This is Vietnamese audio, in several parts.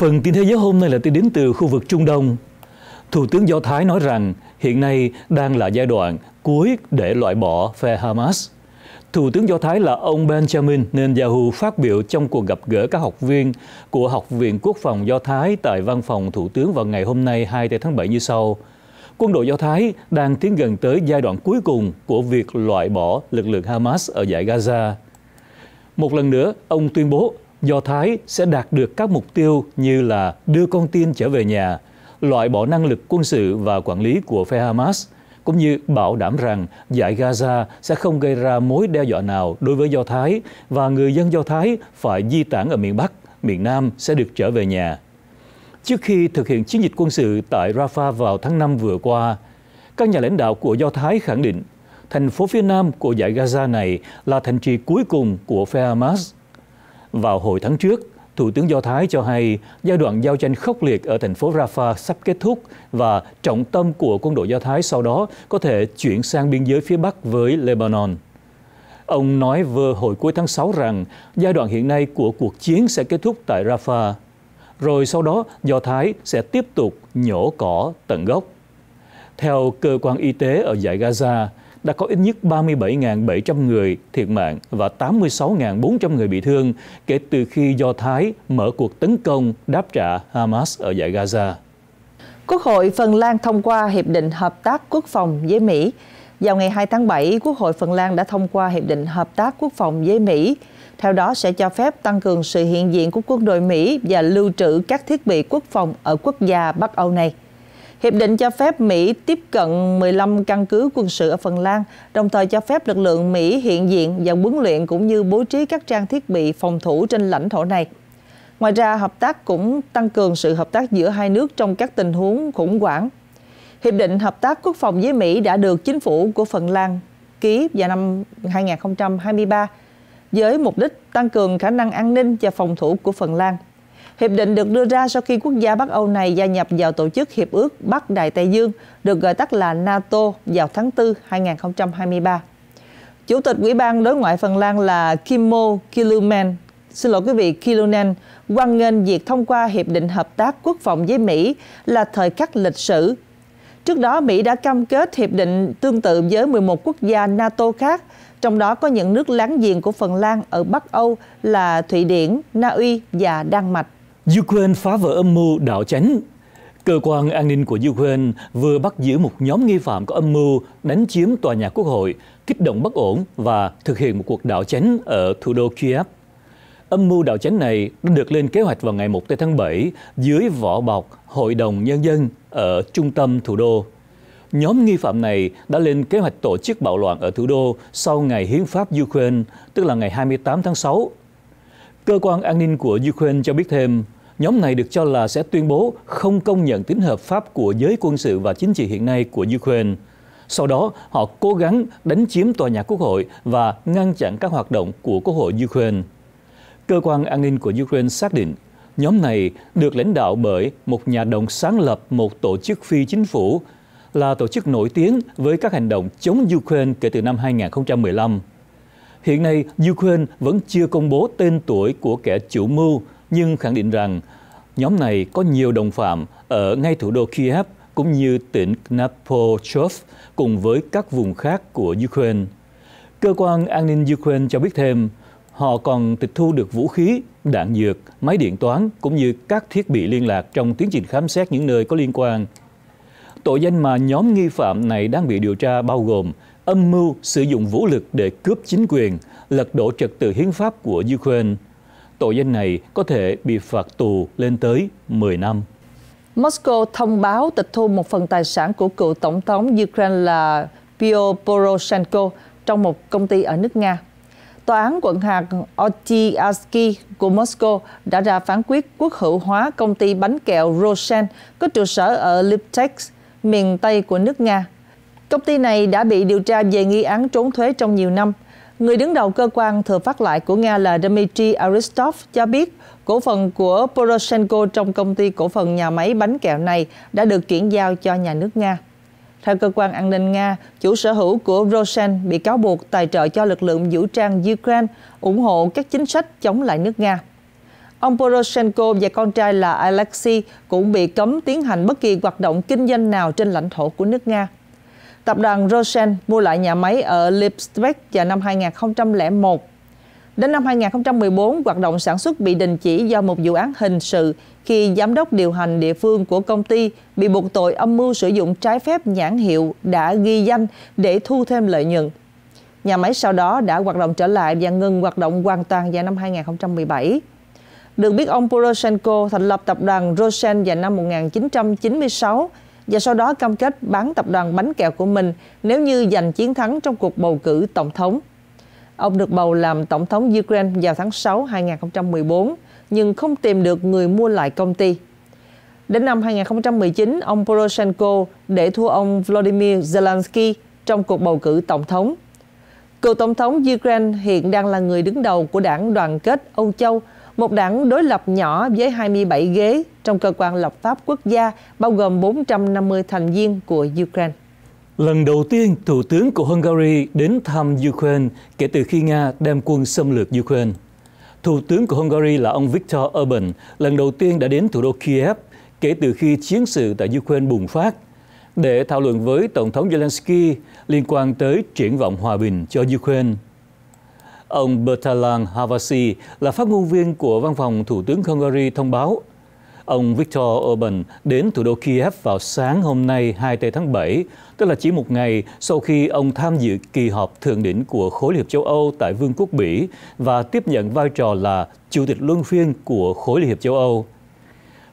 Phần tin thế giới hôm nay là tin đến từ khu vực Trung Đông. Thủ tướng Do Thái nói rằng hiện nay đang là giai đoạn cuối để loại bỏ phe Hamas. Thủ tướng Do Thái là ông Benjamin Netanyahu phát biểu trong cuộc gặp gỡ các học viên của Học viện Quốc phòng Do Thái tại văn phòng Thủ tướng vào ngày hôm nay 2 tháng 7 như sau. Quân đội Do Thái đang tiến gần tới giai đoạn cuối cùng của việc loại bỏ lực lượng Hamas ở giải Gaza. Một lần nữa, ông tuyên bố Do Thái sẽ đạt được các mục tiêu như là đưa con tin trở về nhà, loại bỏ năng lực quân sự và quản lý của phe Hamas, cũng như bảo đảm rằng giải Gaza sẽ không gây ra mối đe dọa nào đối với Do Thái và người dân Do Thái phải di tản ở miền Bắc, miền Nam sẽ được trở về nhà. Trước khi thực hiện chiến dịch quân sự tại Rafah vào tháng 5 vừa qua, các nhà lãnh đạo của Do Thái khẳng định thành phố phía Nam của giải Gaza này là thành trì cuối cùng của phe Hamas – vào hồi tháng trước, Thủ tướng Do Thái cho hay giai đoạn giao tranh khốc liệt ở thành phố Rafah sắp kết thúc và trọng tâm của quân đội Do Thái sau đó có thể chuyển sang biên giới phía Bắc với Lebanon. Ông nói vừa hồi cuối tháng 6 rằng giai đoạn hiện nay của cuộc chiến sẽ kết thúc tại Rafah, rồi sau đó Do Thái sẽ tiếp tục nhổ cỏ tận gốc. Theo cơ quan y tế ở giải Gaza, đã có ít nhất 37.700 người thiệt mạng và 86.400 người bị thương kể từ khi Do Thái mở cuộc tấn công đáp trả Hamas ở giải Gaza. Quốc hội Phần Lan thông qua Hiệp định Hợp tác Quốc phòng với Mỹ. Vào ngày 2 tháng 7, Quốc hội Phần Lan đã thông qua Hiệp định Hợp tác Quốc phòng với Mỹ. Theo đó sẽ cho phép tăng cường sự hiện diện của quân đội Mỹ và lưu trữ các thiết bị quốc phòng ở quốc gia Bắc Âu này. Hiệp định cho phép Mỹ tiếp cận 15 căn cứ quân sự ở Phần Lan, đồng thời cho phép lực lượng Mỹ hiện diện và huấn luyện cũng như bố trí các trang thiết bị phòng thủ trên lãnh thổ này. Ngoài ra, hợp tác cũng tăng cường sự hợp tác giữa hai nước trong các tình huống khủng hoảng. Hiệp định hợp tác quốc phòng với Mỹ đã được chính phủ của Phần Lan ký vào năm 2023 với mục đích tăng cường khả năng an ninh và phòng thủ của Phần Lan. Hiệp định được đưa ra sau khi quốc gia Bắc Âu này gia nhập vào tổ chức Hiệp ước Bắc Đại Tây Dương, được gọi tắt là NATO vào tháng 4 2023. Chủ tịch Ủy ban Đối ngoại Phần Lan là Kimmo Kilunen, xin lỗi quý vị Kilunen, quan nghênh việc thông qua Hiệp định Hợp tác Quốc phòng với Mỹ là thời khắc lịch sử. Trước đó, Mỹ đã cam kết hiệp định tương tự với 11 quốc gia NATO khác, trong đó có những nước láng giềng của Phần Lan ở Bắc Âu là Thụy Điển, Na Uy và Đan Mạch. Ukraine phá vỡ âm mưu đảo chánh. Cơ quan an ninh của Ukraine vừa bắt giữ một nhóm nghi phạm có âm mưu đánh chiếm tòa nhà quốc hội, kích động bất ổn và thực hiện một cuộc đảo chánh ở thủ đô Kiev. Âm mưu đảo chánh này đã được lên kế hoạch vào ngày 1 tháng 7 dưới vỏ bọc Hội đồng Nhân dân ở trung tâm thủ đô. Nhóm nghi phạm này đã lên kế hoạch tổ chức bạo loạn ở thủ đô sau ngày hiến pháp Ukraine, tức là ngày 28 tháng 6. Cơ quan an ninh của Ukraine cho biết thêm, Nhóm này được cho là sẽ tuyên bố không công nhận tính hợp pháp của giới quân sự và chính trị hiện nay của Ukraine. Sau đó, họ cố gắng đánh chiếm tòa nhà quốc hội và ngăn chặn các hoạt động của quốc hội Ukraine. Cơ quan an ninh của Ukraine xác định nhóm này được lãnh đạo bởi một nhà đồng sáng lập một tổ chức phi chính phủ là tổ chức nổi tiếng với các hành động chống Ukraine kể từ năm 2015. Hiện nay, Ukraine vẫn chưa công bố tên tuổi của kẻ chủ mưu nhưng khẳng định rằng nhóm này có nhiều đồng phạm ở ngay thủ đô Kiev cũng như tỉnh Dnipropetrovsk cùng với các vùng khác của Ukraine. Cơ quan an ninh Ukraine cho biết thêm, họ còn tịch thu được vũ khí, đạn dược, máy điện toán cũng như các thiết bị liên lạc trong tiến trình khám xét những nơi có liên quan. Tội danh mà nhóm nghi phạm này đang bị điều tra bao gồm âm mưu sử dụng vũ lực để cướp chính quyền, lật đổ trật tự hiến pháp của Ukraine, tội danh này có thể bị phạt tù lên tới 10 năm. Moscow thông báo tịch thu một phần tài sản của cựu tổng thống Ukraine là Pio Poroshenko trong một công ty ở nước Nga. Tòa án quận hạt Ochiaski của Moscow đã ra phán quyết quốc hữu hóa công ty bánh kẹo Rosen có trụ sở ở Lipetsk, miền Tây của nước Nga. Công ty này đã bị điều tra về nghi án trốn thuế trong nhiều năm, Người đứng đầu cơ quan thừa phát lại của Nga là Dmitry Aristov cho biết cổ phần của Poroshenko trong công ty cổ phần nhà máy bánh kẹo này đã được chuyển giao cho nhà nước Nga. Theo cơ quan an ninh Nga, chủ sở hữu của Rosen bị cáo buộc tài trợ cho lực lượng vũ trang Ukraine ủng hộ các chính sách chống lại nước Nga. Ông Poroshenko và con trai là Alexei cũng bị cấm tiến hành bất kỳ hoạt động kinh doanh nào trên lãnh thổ của nước Nga. Tập đoàn Rosen mua lại nhà máy ở Leipzig vào năm 2001. Đến năm 2014, hoạt động sản xuất bị đình chỉ do một vụ án hình sự khi giám đốc điều hành địa phương của công ty bị buộc tội âm mưu sử dụng trái phép nhãn hiệu đã ghi danh để thu thêm lợi nhuận. Nhà máy sau đó đã hoạt động trở lại và ngừng hoạt động hoàn toàn vào năm 2017. Được biết ông Poroshenko thành lập tập đoàn Rosen vào năm 1996 và sau đó cam kết bán tập đoàn bánh kẹo của mình nếu như giành chiến thắng trong cuộc bầu cử tổng thống. Ông được bầu làm tổng thống Ukraine vào tháng 6 2014, nhưng không tìm được người mua lại công ty. Đến năm 2019, ông Poroshenko để thua ông Vladimir Zelensky trong cuộc bầu cử tổng thống. Cựu tổng thống Ukraine hiện đang là người đứng đầu của đảng đoàn kết Âu Châu, một đảng đối lập nhỏ với 27 ghế trong cơ quan lập pháp quốc gia, bao gồm 450 thành viên của Ukraine. Lần đầu tiên, Thủ tướng của Hungary đến thăm Ukraine kể từ khi Nga đem quân xâm lược Ukraine. Thủ tướng của Hungary là ông Viktor Orbán lần đầu tiên đã đến thủ đô Kiev kể từ khi chiến sự tại Ukraine bùng phát để thảo luận với Tổng thống Zelensky liên quan tới triển vọng hòa bình cho Ukraine. Ông Bertalan Havasi là phát ngôn viên của văn phòng Thủ tướng Hungary thông báo Ông Viktor Orbán đến thủ đô Kiev vào sáng hôm nay 2 tây tháng 7, tức là chỉ một ngày sau khi ông tham dự kỳ họp thượng đỉnh của Khối Liên hiệp châu Âu tại Vương quốc Bỉ và tiếp nhận vai trò là Chủ tịch Luân phiên của Khối Liên hiệp châu Âu.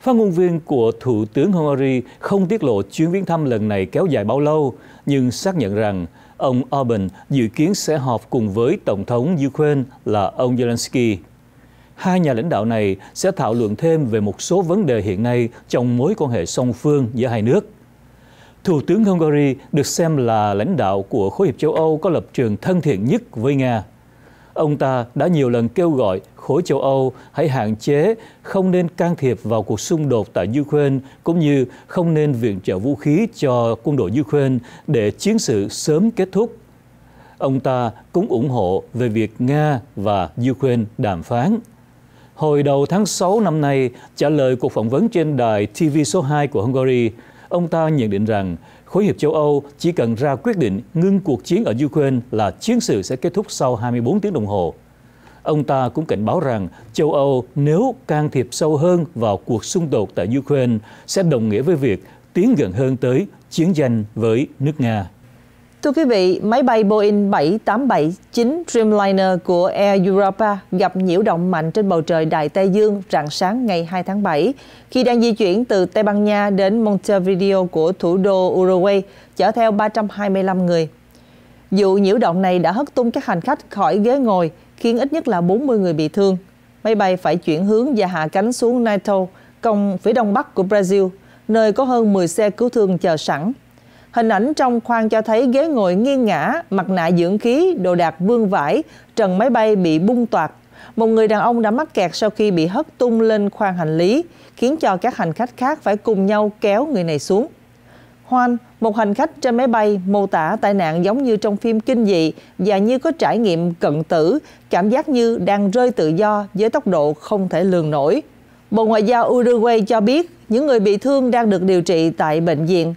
Phát ngôn viên của Thủ tướng Hungary không tiết lộ chuyến viếng thăm lần này kéo dài bao lâu, nhưng xác nhận rằng ông Orbán dự kiến sẽ họp cùng với Tổng thống Ukraine là ông Zelensky. Hai nhà lãnh đạo này sẽ thảo luận thêm về một số vấn đề hiện nay trong mối quan hệ song phương giữa hai nước. Thủ tướng Hungary được xem là lãnh đạo của khối hiệp châu Âu có lập trường thân thiện nhất với Nga. Ông ta đã nhiều lần kêu gọi khối châu Âu hãy hạn chế không nên can thiệp vào cuộc xung đột tại Ukraine cũng như không nên viện trợ vũ khí cho quân đội Ukraine để chiến sự sớm kết thúc. Ông ta cũng ủng hộ về việc Nga và Ukraine đàm phán. Hồi đầu tháng 6 năm nay, trả lời cuộc phỏng vấn trên đài TV số 2 của Hungary, ông ta nhận định rằng khối hiệp châu Âu chỉ cần ra quyết định ngưng cuộc chiến ở Ukraine là chiến sự sẽ kết thúc sau 24 tiếng đồng hồ. Ông ta cũng cảnh báo rằng châu Âu nếu can thiệp sâu hơn vào cuộc xung đột tại Ukraine sẽ đồng nghĩa với việc tiến gần hơn tới chiến tranh với nước Nga. Thưa quý vị, máy bay Boeing 787-9 Dreamliner của Air Europa gặp nhiễu động mạnh trên bầu trời Đại Tây Dương rạng sáng ngày 2 tháng 7 khi đang di chuyển từ Tây Ban Nha đến Montevideo của thủ đô Uruguay chở theo 325 người. Vụ nhiễu động này đã hất tung các hành khách khỏi ghế ngồi khiến ít nhất là 40 người bị thương. Máy bay phải chuyển hướng và hạ cánh xuống Natal, công phía đông bắc của Brazil, nơi có hơn 10 xe cứu thương chờ sẵn. Hình ảnh trong khoang cho thấy ghế ngồi nghiêng ngã, mặt nạ dưỡng khí, đồ đạc vương vãi, trần máy bay bị bung toạc. Một người đàn ông đã mắc kẹt sau khi bị hất tung lên khoang hành lý, khiến cho các hành khách khác phải cùng nhau kéo người này xuống. Hoan, một hành khách trên máy bay, mô tả tai nạn giống như trong phim kinh dị và như có trải nghiệm cận tử, cảm giác như đang rơi tự do với tốc độ không thể lường nổi. Bộ Ngoại giao Uruguay cho biết những người bị thương đang được điều trị tại bệnh viện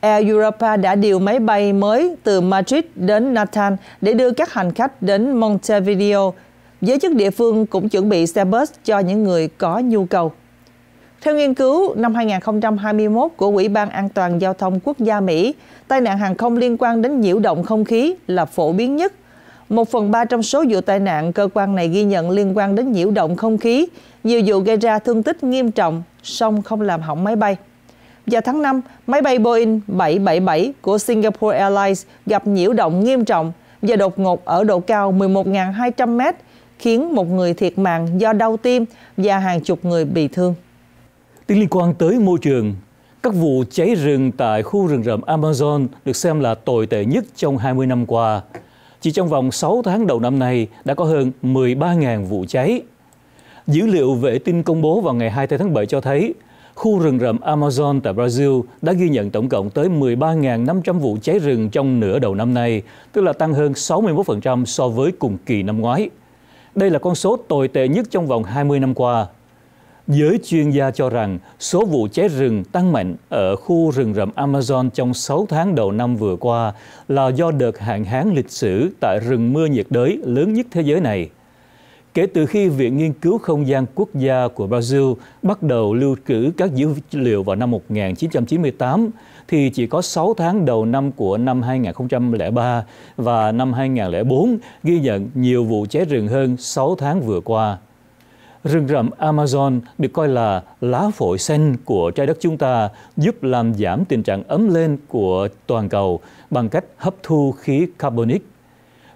Air Europa đã điều máy bay mới từ Madrid đến Natal để đưa các hành khách đến Montevideo. Giới chức địa phương cũng chuẩn bị xe bus cho những người có nhu cầu. Theo nghiên cứu năm 2021 của Ủy ban An toàn Giao thông Quốc gia Mỹ, tai nạn hàng không liên quan đến nhiễu động không khí là phổ biến nhất. Một phần ba trong số vụ tai nạn cơ quan này ghi nhận liên quan đến nhiễu động không khí, nhiều vụ gây ra thương tích nghiêm trọng, song không làm hỏng máy bay. Vào tháng 5, máy bay Boeing 777 của Singapore Airlines gặp nhiễu động nghiêm trọng và đột ngột ở độ cao 11.200 mét, khiến một người thiệt mạng do đau tim và hàng chục người bị thương. Tiếng liên quan tới môi trường, các vụ cháy rừng tại khu rừng rậm Amazon được xem là tồi tệ nhất trong 20 năm qua. Chỉ trong vòng 6 tháng đầu năm nay đã có hơn 13.000 vụ cháy. Dữ liệu vệ tinh công bố vào ngày 2 tháng 7 cho thấy khu rừng rậm Amazon tại Brazil đã ghi nhận tổng cộng tới 13.500 vụ cháy rừng trong nửa đầu năm nay, tức là tăng hơn 61% so với cùng kỳ năm ngoái. Đây là con số tồi tệ nhất trong vòng 20 năm qua. Giới chuyên gia cho rằng số vụ cháy rừng tăng mạnh ở khu rừng rậm Amazon trong 6 tháng đầu năm vừa qua là do đợt hạn hán lịch sử tại rừng mưa nhiệt đới lớn nhất thế giới này kể từ khi Viện Nghiên cứu Không gian Quốc gia của Brazil bắt đầu lưu trữ các dữ liệu vào năm 1998, thì chỉ có 6 tháng đầu năm của năm 2003 và năm 2004 ghi nhận nhiều vụ cháy rừng hơn 6 tháng vừa qua. Rừng rậm Amazon được coi là lá phổi xanh của trái đất chúng ta, giúp làm giảm tình trạng ấm lên của toàn cầu bằng cách hấp thu khí carbonic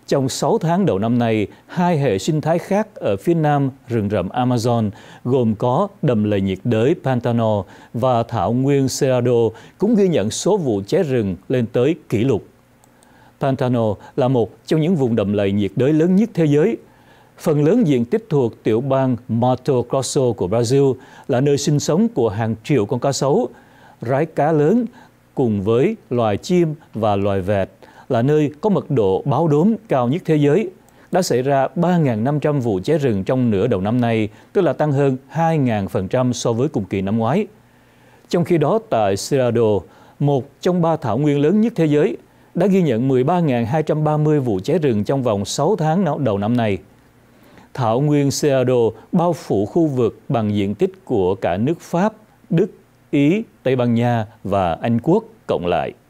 trong 6 tháng đầu năm nay, hai hệ sinh thái khác ở phía nam rừng rậm Amazon gồm có đầm lầy nhiệt đới Pantano và thảo nguyên Cerrado cũng ghi nhận số vụ cháy rừng lên tới kỷ lục. Pantano là một trong những vùng đầm lầy nhiệt đới lớn nhất thế giới. Phần lớn diện tích thuộc tiểu bang Mato Grosso của Brazil là nơi sinh sống của hàng triệu con cá sấu, rái cá lớn cùng với loài chim và loài vẹt – là nơi có mật độ báo đốm cao nhất thế giới, đã xảy ra 3.500 vụ cháy rừng trong nửa đầu năm nay, tức là tăng hơn 2.000% so với cùng kỳ năm ngoái. Trong khi đó, tại Cerrado, một trong ba thảo nguyên lớn nhất thế giới, đã ghi nhận 13.230 vụ cháy rừng trong vòng 6 tháng đầu năm nay. Thảo nguyên Cerrado bao phủ khu vực bằng diện tích của cả nước Pháp, Đức, Ý, Tây Ban Nha và Anh Quốc cộng lại.